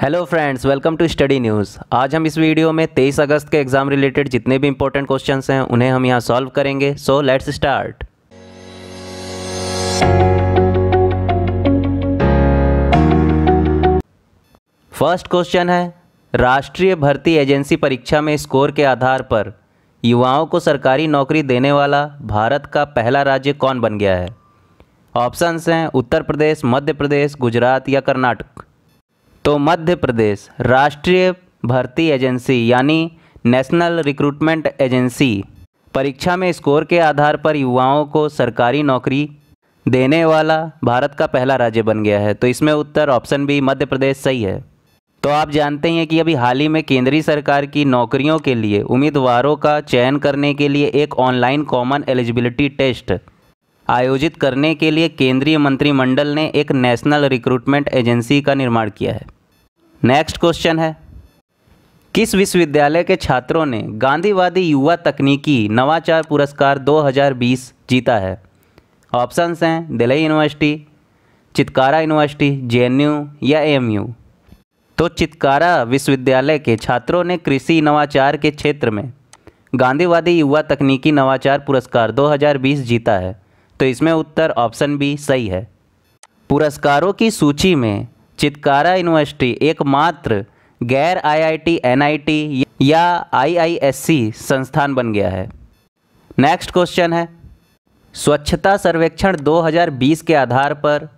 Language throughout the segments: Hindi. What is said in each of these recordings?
hello friends welcome to study news आज हम इस वीडियो में 23 अगस्त के एग्ज़ाम रिलेटेड जितने भी इंपॉर्टेंट क्वेश्चंस हैं उन्हें हम यहां सॉल्व करेंगे so let's start first question है राष्ट्रीय भर्ती एजेंसी परीक्षा में स्कोर के आधार पर युवाओं को सरकारी नौकरी देने वाला भारत का पहला राज्य कौन बन गया है ऑप्शंस हैं उत्तर प्रदेश मध्य प्रदेश गुजरात या कर्नाटक तो मध्य प्रदेश राष्ट्रीय भर्ती एजेंसी यानी नेशनल रिक्रूटमेंट एजेंसी परीक्षा में स्कोर के आधार पर युवाओं को सरकारी नौकरी देने वाला भारत का पहला राज्य बन गया है तो इसमें उत्तर ऑप्शन बी मध्य प्रदेश सही है तो आप जानते हैं कि अभी हाल ही में केंद्रीय सरकार की नौकरियों के लिए उम्मीदवारों का चयन करने के लिए एक ऑनलाइन कॉमन एलिजिबिलिटी टेस्ट आयोजित करने के लिए केंद्रीय मंत्रिमंडल ने एक नेशनल रिक्रूटमेंट एजेंसी का निर्माण किया है नेक्स्ट क्वेश्चन है किस विश्वविद्यालय के छात्रों ने गांधीवादी युवा तकनीकी नवाचार पुरस्कार 2020 जीता है ऑप्शंस हैं Delhi university Chitkara university J या एम तो चितकारा विश्वविद्यालय के छात्रों ने कृषि नवाचार के क्षेत्र में गांधीवादी युवा तकनीकी नवाचार पुरस्कार 2020 जीता है तो इसमें उत्तर ऑप्शन बी सही है पुरस्कारों की सूची में चितकारा यूनिवर्सिटी एकमात्र गैर आईआईटी एनआईटी या आईआईएससी संस्थान बन गया है नेक्स्ट क्वेश्चन है स्वच्छता सर्वेक्षण 2020 के आधार पर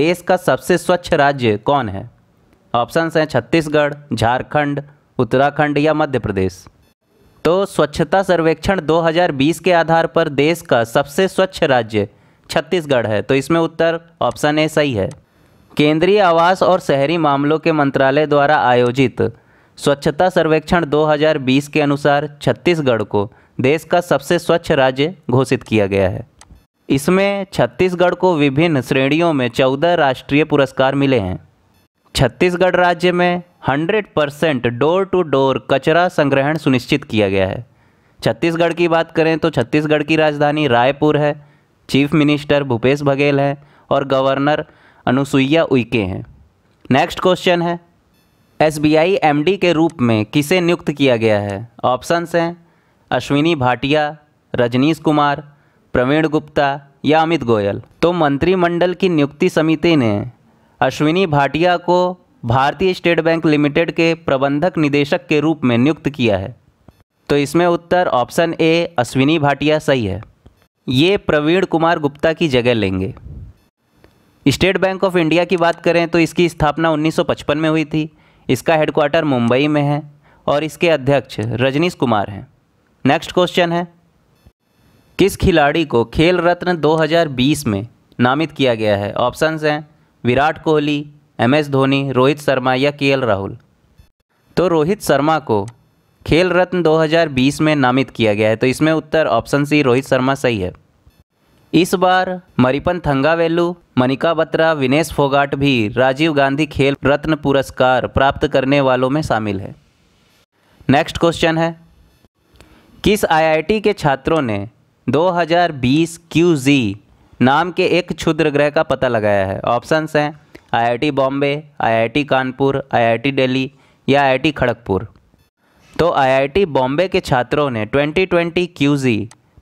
देश का सबसे स्वच्छ राज्य कौन है ऑप्शंस हैं छत्तीसगढ़ झारखंड उत्तराखंड या मध्य प्रदेश तो स्वच्छता सर्वेक्षण 2020 के आधार पर देश का सबसे स्वच्छ राज्य छत्तीसगढ़ है तो इसमें उत्तर ऑप्शन ए सही है केंद्रीय आवास और शहरी मामलों के मंत्रालय द्वारा आयोजित स्वच्छता सर्वेक्षण 2020 के अनुसार छत्तीसगढ़ को देश का सबसे स्वच्छ राज्य घोषित किया गया है इसमें छत्तीसगढ़ को विभिन्न श्रेणियों में चौदह राष्ट्रीय पुरस्कार मिले हैं छत्तीसगढ़ राज्य में 100 परसेंट डोर टू डोर कचरा संग्रहण सुनिश्चित किया गया है छत्तीसगढ़ की बात करें तो छत्तीसगढ़ की राजधानी रायपुर है चीफ मिनिस्टर भूपेश बघेल हैं और गवर्नर अनुसुईया उइके हैं नेक्स्ट क्वेश्चन है S B I M D के रूप में किसे नियुक्त किया गया है ऑप्शंस हैं अश्विनी भाटिया रजनीश कुमार प्रवीण गुप्ता या अमित गोयल तो मंत्रिमंडल की नियुक्ति समिति ने अश्विनी भाटिया को भारतीय स्टेट बैंक लिमिटेड के प्रबंधक निदेशक के रूप में नियुक्त किया है तो इसमें उत्तर ऑप्शन ए अश्विनी भाटिया सही है ये प्रवीण कुमार गुप्ता की जगह लेंगे स्टेट बैंक ऑफ इंडिया की बात करें तो इसकी स्थापना 1955 में हुई थी इसका हेडक्वार्टर मुंबई में है और इसके अध्यक्ष रजनीश कुमार हैं नेक्स्ट क्वेश्चन है किस खिलाड़ी को खेल रत्न 2020 में नामित किया गया है ऑप्शंस हैं विराट कोहली एम एस धोनी रोहित शर्मा या के राहुल तो रोहित शर्मा को खेल रत्न 2020 में नामित किया गया है तो इसमें उत्तर ऑप्शन सी रोहित शर्मा सही है इस बार मरिपन थंगावेलू मनिका बत्रा विनेश फोगाट भी राजीव गांधी खेल रत्न पुरस्कार प्राप्त करने वालों में शामिल है नेक्स्ट क्वेश्चन है किस आईआईटी के छात्रों ने 2020 जी नाम के एक क्षुद्र ग्रह का पता लगाया है ऑप्शंस हैं IIT Bombay IIT Kanpur IIT Delhi या आईआईटी खड़गपुर तो आईआईटी बॉम्बे के छात्रों ने 2020 QZ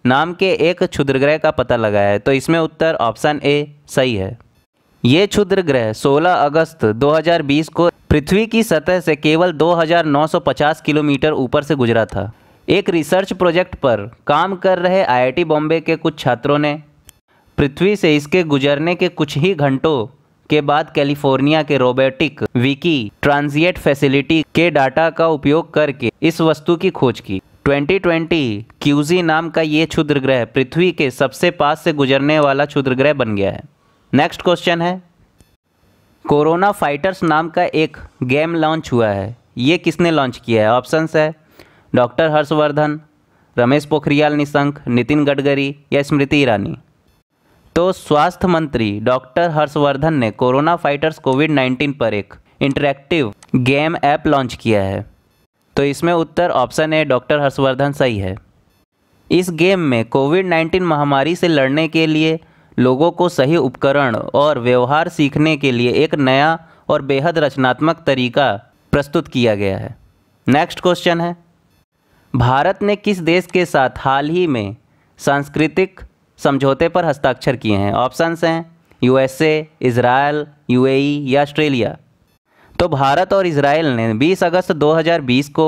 नाम के एक क्षुद्र ग्रह का पता लगाया है तो इसमें उत्तर ऑप्शन ए सही है ये क्षुद्र ग्रह 16 अगस्त 2020 को पृथ्वी की सतह से केवल 2950 किलोमीटर ऊपर से गुजरा था एक रिसर्च प्रोजेक्ट पर काम कर रहे आईआईटी बॉम्बे के कुछ छात्रों ने पृथ्वी से इसके गुजरने के कुछ ही घंटों के बाद कैलिफोर्निया के रोबोटिक विकी ट्रांजिएट फैसिलिटी के डाटा का उपयोग करके इस वस्तु की खोज की 2020 क्यूजी नाम का ये क्षुद्र ग्रह पृथ्वी के सबसे पास से गुजरने वाला क्षुद्र ग्रह बन गया है नेक्स्ट क्वेश्चन है कोरोना फाइटर्स नाम का एक गेम लॉन्च हुआ है ये किसने लॉन्च किया है ऑप्शंस है डॉक्टर हर्षवर्धन रमेश पोखरियाल निशंक नितिन गडकरी या स्मृति ईरानी तो स्वास्थ्य मंत्री डॉक्टर हर्षवर्धन ने कोरोना फाइटर्स कोविड 19 पर एक इंटरेक्टिव गेम ऐप लॉन्च किया है तो इसमें उत्तर ऑप्शन ए डॉक्टर हर्षवर्धन सही है इस गेम में कोविड 19 महामारी से लड़ने के लिए लोगों को सही उपकरण और व्यवहार सीखने के लिए एक नया और बेहद रचनात्मक तरीका प्रस्तुत किया गया है नेक्स्ट क्वेश्चन है भारत ने किस देश के साथ हाल ही में सांस्कृतिक समझौते पर हस्ताक्षर किए हैं ऑप्शंस हैं यूएसए, इसराइल, यूएई या ऑस्ट्रेलिया तो भारत और इसराइल ने 20 अगस्त 2020 को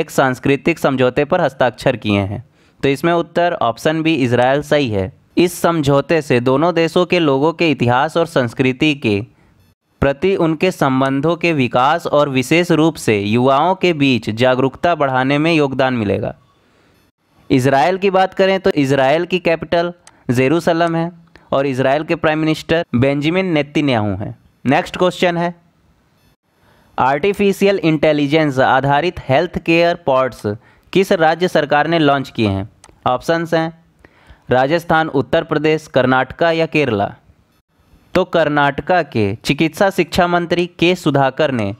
एक सांस्कृतिक समझौते पर हस्ताक्षर किए हैं तो इसमें उत्तर ऑप्शन बी इसराइल सही है इस समझौते से दोनों देशों के लोगों के इतिहास और संस्कृति के प्रति उनके संबंधों के विकास और विशेष रूप से युवाओं के बीच जागरूकता बढ़ाने में योगदान मिलेगा इसराइल की बात करें तो इसराइल की कैपिटल जेरूसलम है और इसराइल के प्राइम मिनिस्टर बेंजामिन नेतिन्याहू हैं नेक्स्ट क्वेश्चन है आर्टिफिशियल इंटेलिजेंस आधारित हेल्थ केयर पॉड्स किस राज्य सरकार ने लॉन्च किए हैं ऑप्शंस हैं राजस्थान उत्तर प्रदेश कर्नाटका या केरला तो कर्नाटका के चिकित्सा शिक्षा मंत्री के सुधाकर ने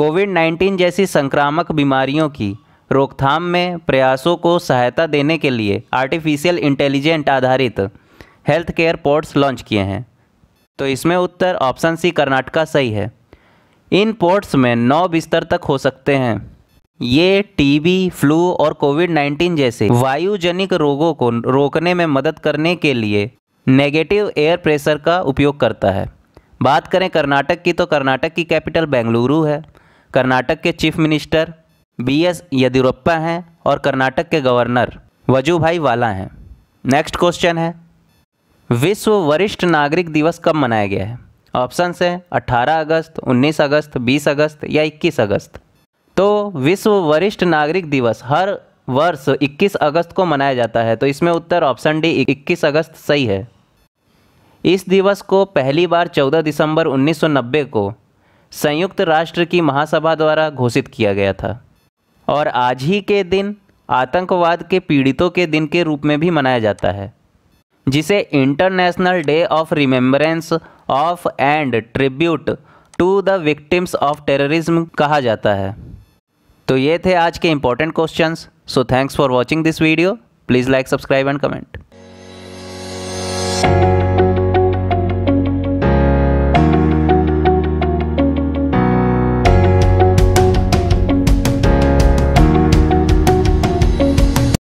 कोविड 19 जैसी संक्रामक बीमारियों की रोकथाम में प्रयासों को सहायता देने के लिए आर्टिफिशियल इंटेलिजेंट आधारित हेल्थ केयर पोर्ट्स लॉन्च किए हैं तो इसमें उत्तर ऑप्शन सी कर्नाटका सही है इन पोर्ट्स में नौ बिस्तर तक हो सकते हैं ये टीबी फ्लू और कोविड 19 जैसे वायुजनिक रोगों को रोकने में मदद करने के लिए नेगेटिव एयर प्रेशर का उपयोग करता है बात करें कर्नाटक की तो कर्नाटक की कैपिटल बेंगलुरु है कर्नाटक के chief minister B S Yediyurappa हैं और कर्नाटक के गवर्नर वजूभाई वाला हैं नेक्स्ट क्वेश्चन है विश्व वरिष्ठ नागरिक दिवस कब मनाया गया है ऑप्शन हैं 18 अगस्त 19 अगस्त 20 अगस्त या 21 अगस्त तो विश्व वरिष्ठ नागरिक दिवस हर वर्ष 21 अगस्त को मनाया जाता है तो इसमें उत्तर ऑप्शन डी 21 अगस्त सही है इस दिवस को पहली बार 14 दिसंबर 1990 को संयुक्त राष्ट्र की महासभा द्वारा घोषित किया गया था और आज ही के दिन आतंकवाद के पीड़ितों के दिन के रूप में भी मनाया जाता है जिसे international day of remembrance of and tribute to the victims of terrorism कहा जाता है तो ये थे आज के important questions so thanks for watching this video please like subscribe and comment